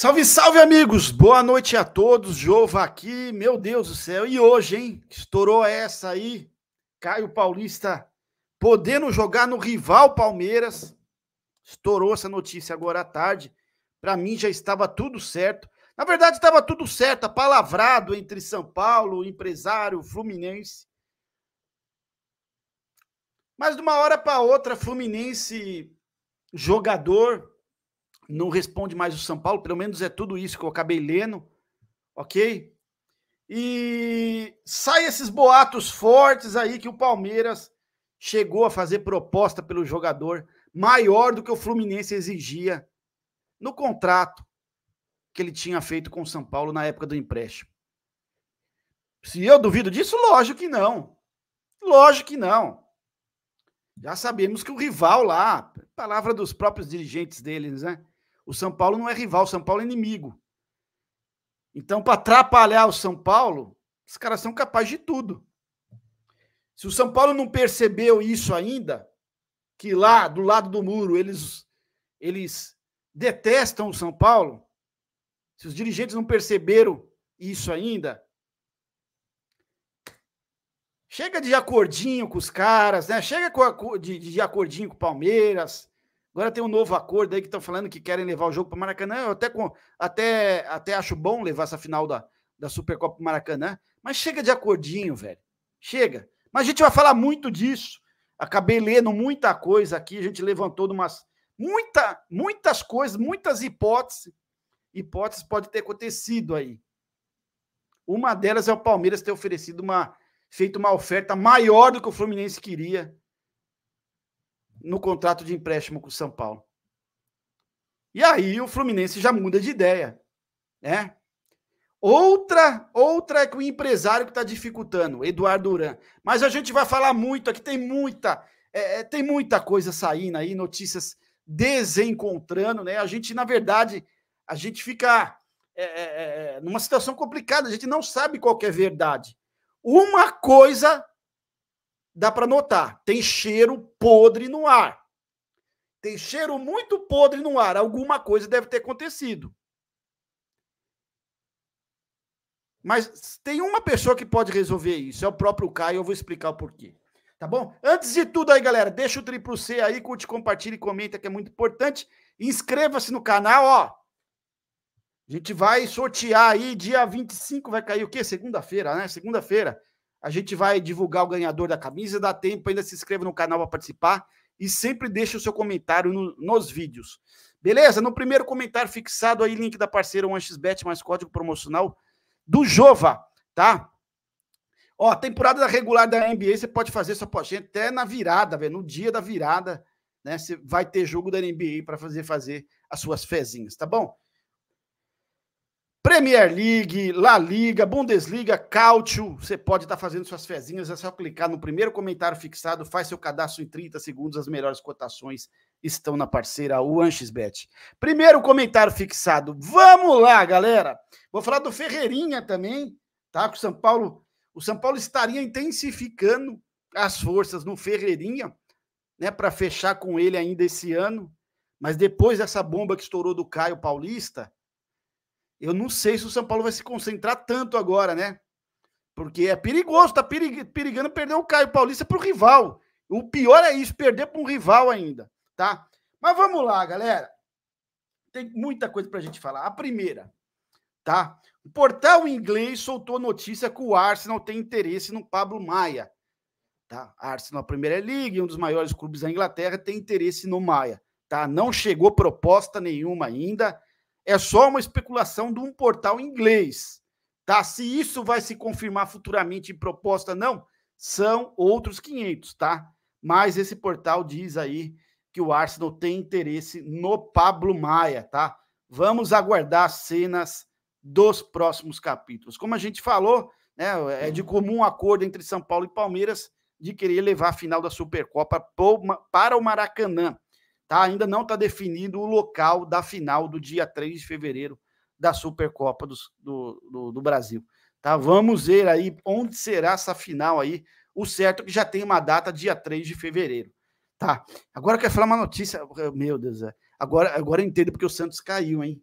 Salve, salve, amigos! Boa noite a todos. Jova aqui, meu Deus do céu. E hoje, hein? Estourou essa aí. Caio Paulista podendo jogar no rival Palmeiras. Estourou essa notícia agora à tarde. Para mim já estava tudo certo. Na verdade, estava tudo certo, apalavrado entre São Paulo, empresário, Fluminense. Mas de uma hora para outra, Fluminense, jogador, não responde mais o São Paulo, pelo menos é tudo isso que eu acabei lendo, ok? E sai esses boatos fortes aí que o Palmeiras chegou a fazer proposta pelo jogador maior do que o Fluminense exigia no contrato que ele tinha feito com o São Paulo na época do empréstimo. Se eu duvido disso, lógico que não. Lógico que não. Já sabemos que o rival lá, palavra dos próprios dirigentes deles, né? O São Paulo não é rival, o São Paulo é inimigo. Então, para atrapalhar o São Paulo, os caras são capazes de tudo. Se o São Paulo não percebeu isso ainda, que lá do lado do muro eles eles detestam o São Paulo, se os dirigentes não perceberam isso ainda, chega de acordinho com os caras, né? Chega de, de acordinho com o Palmeiras, Agora tem um novo acordo aí que estão falando que querem levar o jogo para Maracanã. Eu até, com, até, até acho bom levar essa final da, da Supercopa para Maracanã. Mas chega de acordinho, velho. Chega. Mas a gente vai falar muito disso. Acabei lendo muita coisa aqui. A gente levantou umas, muita, muitas coisas, muitas hipóteses. Hipóteses pode ter acontecido aí. Uma delas é o Palmeiras ter oferecido uma, feito uma oferta maior do que o Fluminense queria no contrato de empréstimo com o São Paulo. E aí o Fluminense já muda de ideia, né? Outra, outra é que o empresário que está dificultando, Eduardo Duran. Mas a gente vai falar muito aqui, tem muita, é, é, tem muita coisa saindo aí, notícias desencontrando, né? A gente, na verdade, a gente fica é, é, é numa situação complicada, a gente não sabe qual é a verdade. Uma coisa dá para notar, tem cheiro podre no ar. Tem cheiro muito podre no ar. Alguma coisa deve ter acontecido. Mas tem uma pessoa que pode resolver isso. É o próprio Caio. Eu vou explicar o porquê. Tá bom? Antes de tudo aí, galera, deixa o triplo C aí, curte, compartilha e comenta que é muito importante. Inscreva-se no canal, ó. A gente vai sortear aí dia 25, vai cair o quê? Segunda-feira, né? Segunda-feira. A gente vai divulgar o ganhador da camisa, dá tempo, ainda se inscreva no canal para participar e sempre deixe o seu comentário no, nos vídeos. Beleza? No primeiro comentário fixado aí, link da parceira OneXBet mais código promocional do Jova, tá? Ó, temporada regular da NBA, você pode fazer sua apostinha até na virada, velho, no dia da virada, né? Você vai ter jogo da NBA para fazer fazer as suas fezinhas, tá bom? Premier League, La Liga, Bundesliga, Cautio, você pode estar tá fazendo suas fezinhas, é só clicar no primeiro comentário fixado, faz seu cadastro em 30 segundos, as melhores cotações estão na parceira UAnxBet. Primeiro comentário fixado, vamos lá, galera! Vou falar do Ferreirinha também, tá? o São Paulo, o São Paulo estaria intensificando as forças no Ferreirinha, né, para fechar com ele ainda esse ano, mas depois dessa bomba que estourou do Caio Paulista, eu não sei se o São Paulo vai se concentrar tanto agora, né? Porque é perigoso, tá perigando perder o Caio Paulista para o rival. O pior é isso, perder para um rival ainda, tá? Mas vamos lá, galera. Tem muita coisa para a gente falar. A primeira, tá? O portal inglês soltou notícia que o Arsenal tem interesse no Pablo Maia, tá? Arsenal, a Primeira Liga, um dos maiores clubes da Inglaterra, tem interesse no Maia, tá? Não chegou proposta nenhuma ainda é só uma especulação de um portal inglês. Tá? Se isso vai se confirmar futuramente em proposta, não, são outros 500, tá? Mas esse portal diz aí que o Arsenal tem interesse no Pablo Maia, tá? Vamos aguardar as cenas dos próximos capítulos. Como a gente falou, né, é de comum acordo entre São Paulo e Palmeiras de querer levar a final da Supercopa para o Maracanã. Tá? Ainda não está definido o local da final do dia 3 de fevereiro da Supercopa do, do, do, do Brasil. Tá? Vamos ver aí onde será essa final aí. O certo é que já tem uma data dia 3 de fevereiro. Tá. Agora eu quero falar uma notícia. Meu Deus, é, agora, agora eu entendo porque o Santos caiu, hein?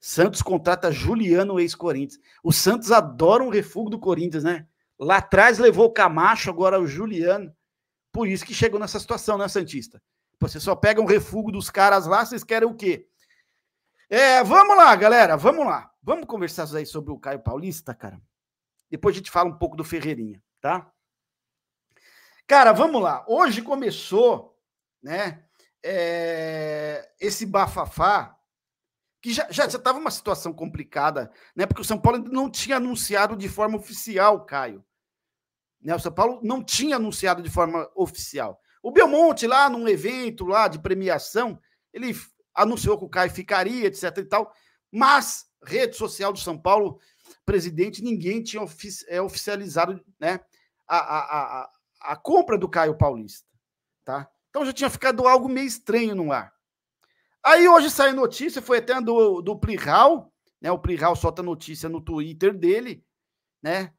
Santos contrata Juliano, ex-Corinthians. O Santos adora um refúgio do Corinthians, né? Lá atrás levou o Camacho, agora o Juliano. Por isso que chegou nessa situação, né, Santista? Você só pega um refúgio dos caras lá, vocês querem o quê? É, vamos lá, galera, vamos lá. Vamos conversar aí sobre o Caio Paulista, cara. Depois a gente fala um pouco do Ferreirinha, tá? Cara, vamos lá. Hoje começou, né? É, esse bafafá que já já estava uma situação complicada, né? Porque o São Paulo ainda não tinha anunciado de forma oficial, Caio. Né? O São Paulo não tinha anunciado de forma oficial. O Belmonte, lá num evento lá de premiação, ele anunciou que o Caio ficaria, etc e tal, mas rede social do São Paulo, presidente, ninguém tinha é, oficializado né, a, a, a, a compra do Caio Paulista, tá? Então já tinha ficado algo meio estranho no ar. Aí hoje saiu notícia, foi até do, do Plihal, né? O Plihal solta notícia no Twitter dele, né?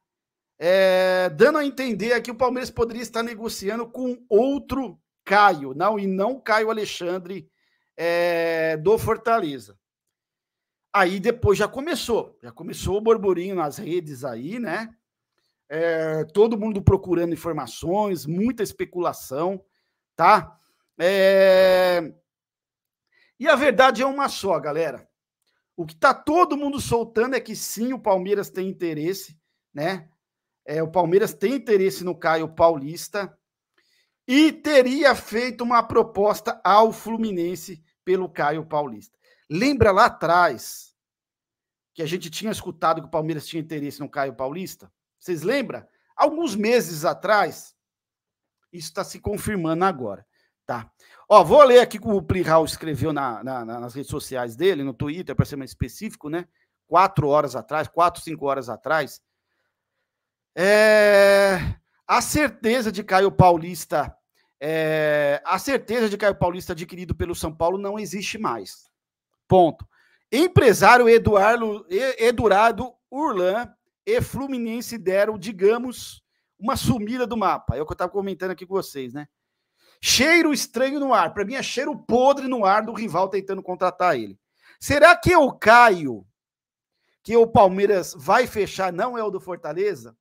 É, é, dando a entender aqui, o Palmeiras poderia estar negociando com outro Caio, não, e não Caio Alexandre é, do Fortaleza. Aí depois já começou, já começou o borburinho nas redes aí, né? É, todo mundo procurando informações, muita especulação, tá? É... E a verdade é uma só, galera. O que tá todo mundo soltando é que sim, o Palmeiras tem interesse, né? É, o Palmeiras tem interesse no Caio Paulista e teria feito uma proposta ao Fluminense pelo Caio Paulista. Lembra lá atrás que a gente tinha escutado que o Palmeiras tinha interesse no Caio Paulista? Vocês lembram? Alguns meses atrás, isso está se confirmando agora. Tá. Ó, vou ler aqui que o Plihal escreveu na, na, nas redes sociais dele, no Twitter, para ser mais específico, né? Quatro horas atrás, quatro, cinco horas atrás, é, a certeza de Caio Paulista, é, a certeza de Caio Paulista adquirido pelo São Paulo não existe mais. Ponto. Empresário Eduardo, Eduardo Urlan e Fluminense deram, digamos, uma sumida do mapa. É o que eu estava comentando aqui com vocês, né? Cheiro estranho no ar. Para mim é cheiro podre no ar do rival tentando contratar ele. Será que é o Caio, que o Palmeiras vai fechar, não é o do Fortaleza?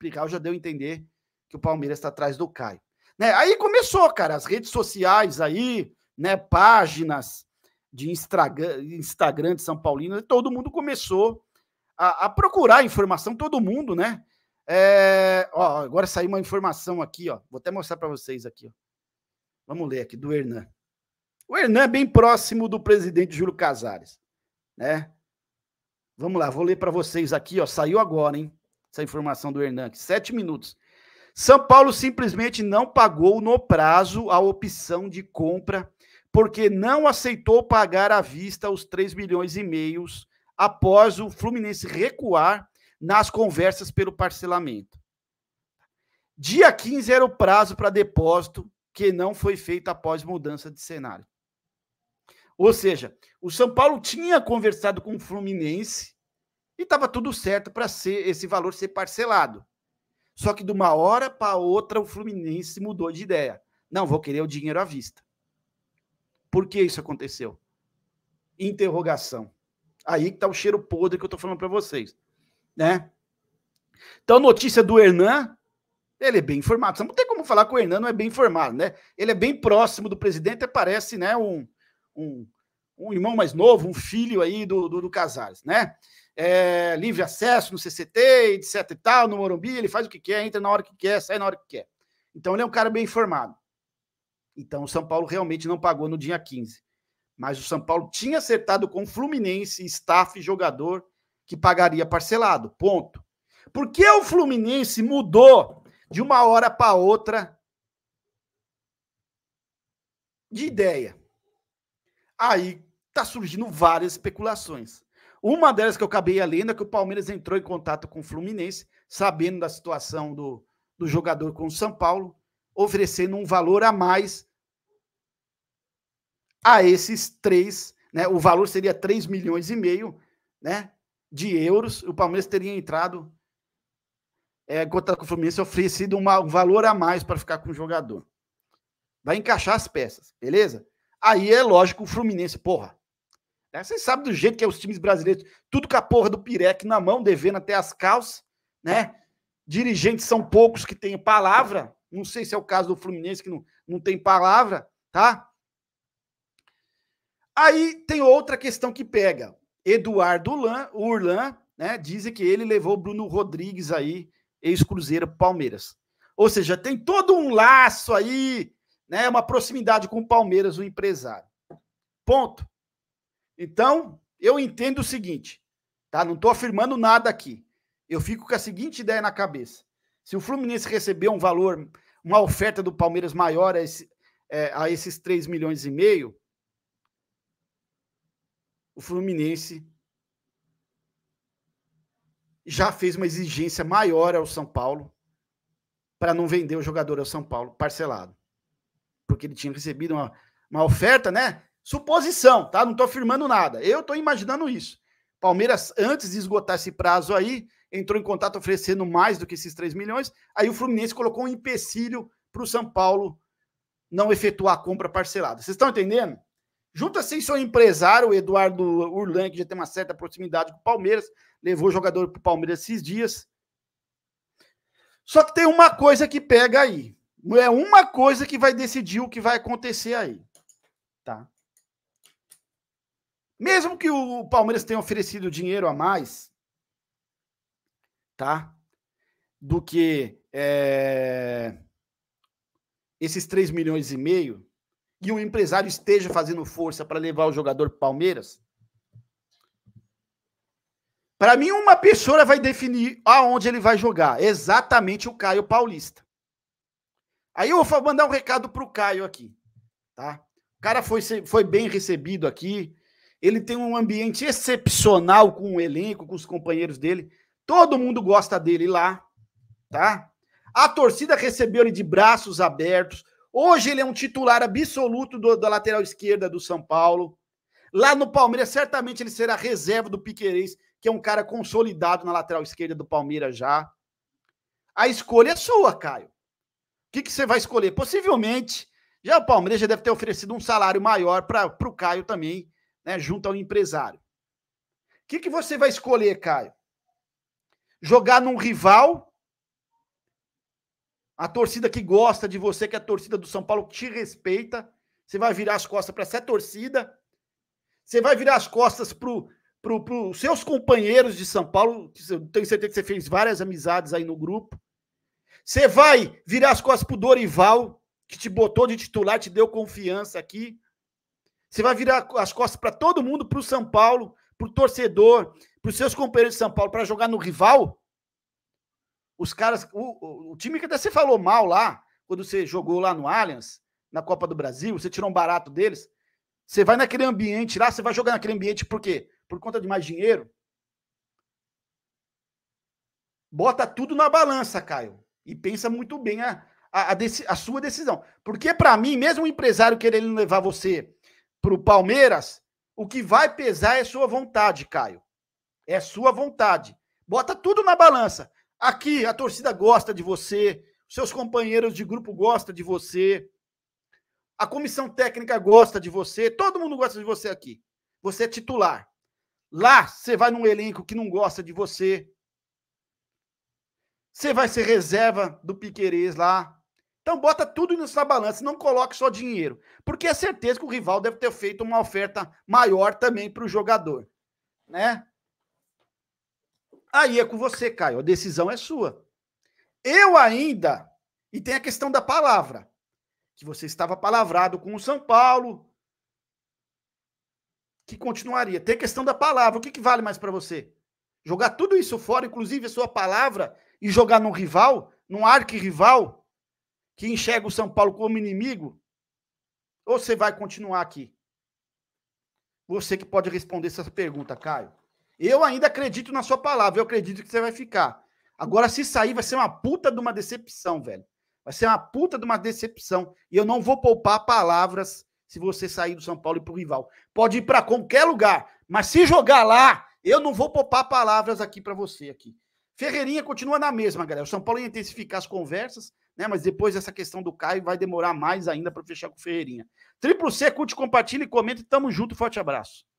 explicar, já deu a entender que o Palmeiras está atrás do Caio. Né? Aí começou, cara, as redes sociais aí, né, páginas de Instagram, Instagram de São Paulino, todo mundo começou a, a procurar informação, todo mundo, né? É, ó, agora saiu uma informação aqui, ó. Vou até mostrar para vocês aqui, ó. Vamos ler aqui do Hernan. O Hernan é bem próximo do presidente Júlio Casares, né? Vamos lá, vou ler para vocês aqui, ó. Saiu agora, hein? essa informação do Hernan, sete minutos. São Paulo simplesmente não pagou no prazo a opção de compra, porque não aceitou pagar à vista os 3 milhões e meio após o Fluminense recuar nas conversas pelo parcelamento. Dia 15 era o prazo para depósito, que não foi feito após mudança de cenário. Ou seja, o São Paulo tinha conversado com o Fluminense e estava tudo certo para ser esse valor ser parcelado. Só que de uma hora para outra o Fluminense mudou de ideia. Não, vou querer o dinheiro à vista. Por que isso aconteceu? Interrogação. Aí que tá o cheiro podre que eu tô falando para vocês, né? Então, notícia do Hernan, ele é bem informado. Você não tem como falar que o Hernan não é bem informado, né? Ele é bem próximo do presidente, parece, né, um, um, um irmão mais novo, um filho aí do, do, do Casares, né? é, livre acesso no CCT, etc e tal, no Morumbi, ele faz o que quer, entra na hora que quer, sai na hora que quer. Então ele é um cara bem informado. Então o São Paulo realmente não pagou no dia 15. Mas o São Paulo tinha acertado com o Fluminense, staff e jogador que pagaria parcelado. Ponto. Por que o Fluminense mudou de uma hora para outra de ideia? Aí tá surgindo várias especulações. Uma delas que eu acabei lendo é que o Palmeiras entrou em contato com o Fluminense, sabendo da situação do, do jogador com o São Paulo, oferecendo um valor a mais a esses três, né? O valor seria 3 milhões e meio, né? De euros. O Palmeiras teria entrado é, com o Fluminense, oferecido uma, um valor a mais para ficar com o jogador. Vai encaixar as peças, beleza? Aí é lógico o Fluminense, porra. Né? Você sabe do jeito que é os times brasileiros, tudo com a porra do Pirec na mão, devendo até as calças, né? Dirigentes são poucos que têm palavra. Não sei se é o caso do Fluminense que não, não tem palavra, tá? Aí tem outra questão que pega. Eduardo Urlan, Urlan né, dizem que ele levou Bruno Rodrigues aí, ex-cruzeiro Palmeiras. Ou seja, tem todo um laço aí, né, uma proximidade com o Palmeiras, o empresário. Ponto. Então, eu entendo o seguinte, tá? Não estou afirmando nada aqui. Eu fico com a seguinte ideia na cabeça. Se o Fluminense receber um valor, uma oferta do Palmeiras maior a, esse, é, a esses 3 milhões e meio, o Fluminense já fez uma exigência maior ao São Paulo para não vender o jogador ao São Paulo parcelado. Porque ele tinha recebido uma, uma oferta, né? Suposição, tá? Não estou afirmando nada. Eu estou imaginando isso. Palmeiras, antes de esgotar esse prazo aí, entrou em contato oferecendo mais do que esses 3 milhões. Aí o Fluminense colocou um empecilho para o São Paulo não efetuar a compra parcelada. Vocês estão entendendo? Junta-se assim, seu empresário, o Eduardo Urlan, que já tem uma certa proximidade com o Palmeiras, levou o jogador para o Palmeiras esses dias. Só que tem uma coisa que pega aí. É uma coisa que vai decidir o que vai acontecer aí. Tá? Mesmo que o Palmeiras tenha oferecido dinheiro a mais, tá? Do que é, esses 3 milhões e meio, e o um empresário esteja fazendo força para levar o jogador para Palmeiras, para mim, uma pessoa vai definir aonde ele vai jogar. Exatamente o Caio Paulista. Aí eu vou mandar um recado para o Caio aqui, tá? O cara foi, foi bem recebido aqui, ele tem um ambiente excepcional com o elenco, com os companheiros dele. Todo mundo gosta dele lá, tá? A torcida recebeu ele de braços abertos. Hoje ele é um titular absoluto do, da lateral esquerda do São Paulo. Lá no Palmeiras, certamente ele será reserva do Piquerez, que é um cara consolidado na lateral esquerda do Palmeiras já. A escolha é sua, Caio. O que, que você vai escolher? Possivelmente, já o Palmeiras já deve ter oferecido um salário maior para o Caio também né, junto ao empresário. O que, que você vai escolher, Caio? Jogar num rival, a torcida que gosta de você, que é a torcida do São Paulo, que te respeita. Você vai virar as costas para essa torcida. Você vai virar as costas para pro, pro seus companheiros de São Paulo, eu tenho certeza que você fez várias amizades aí no grupo. Você vai virar as costas pro Dorival, que te botou de titular, te deu confiança aqui. Você vai virar as costas para todo mundo, para o São Paulo, para o torcedor, para os seus companheiros de São Paulo, para jogar no rival? Os caras. O, o, o, time que até você falou mal lá, quando você jogou lá no Allianz, na Copa do Brasil, você tirou um barato deles. Você vai naquele ambiente lá, você vai jogar naquele ambiente por quê? Por conta de mais dinheiro? Bota tudo na balança, Caio. E pensa muito bem a, a, a, a sua decisão. Porque, para mim, mesmo o empresário querendo levar você para o Palmeiras, o que vai pesar é sua vontade, Caio. É sua vontade. Bota tudo na balança. Aqui a torcida gosta de você, seus companheiros de grupo gostam de você, a comissão técnica gosta de você, todo mundo gosta de você aqui. Você é titular. Lá você vai num elenco que não gosta de você. Você vai ser reserva do Piquerez lá. Então bota tudo nessa balança, não coloque só dinheiro. Porque é certeza que o rival deve ter feito uma oferta maior também para o jogador. Né? Aí é com você, Caio. A decisão é sua. Eu ainda. E tem a questão da palavra. Que você estava palavrado com o São Paulo. Que continuaria. Tem a questão da palavra. O que, que vale mais para você? Jogar tudo isso fora, inclusive a sua palavra, e jogar num rival, num rival? que enxerga o São Paulo como inimigo, ou você vai continuar aqui? Você que pode responder essa pergunta, Caio. Eu ainda acredito na sua palavra, eu acredito que você vai ficar. Agora, se sair, vai ser uma puta de uma decepção, velho. Vai ser uma puta de uma decepção. E eu não vou poupar palavras se você sair do São Paulo e pro rival. Pode ir para qualquer lugar, mas se jogar lá, eu não vou poupar palavras aqui para você aqui. Ferreirinha continua na mesma, galera. O São Paulo ia intensificar as conversas, né? Mas depois essa questão do Caio vai demorar mais ainda para fechar com o Ferreirinha. Triplo C, curte, compartilha e comenta. Tamo junto, forte abraço.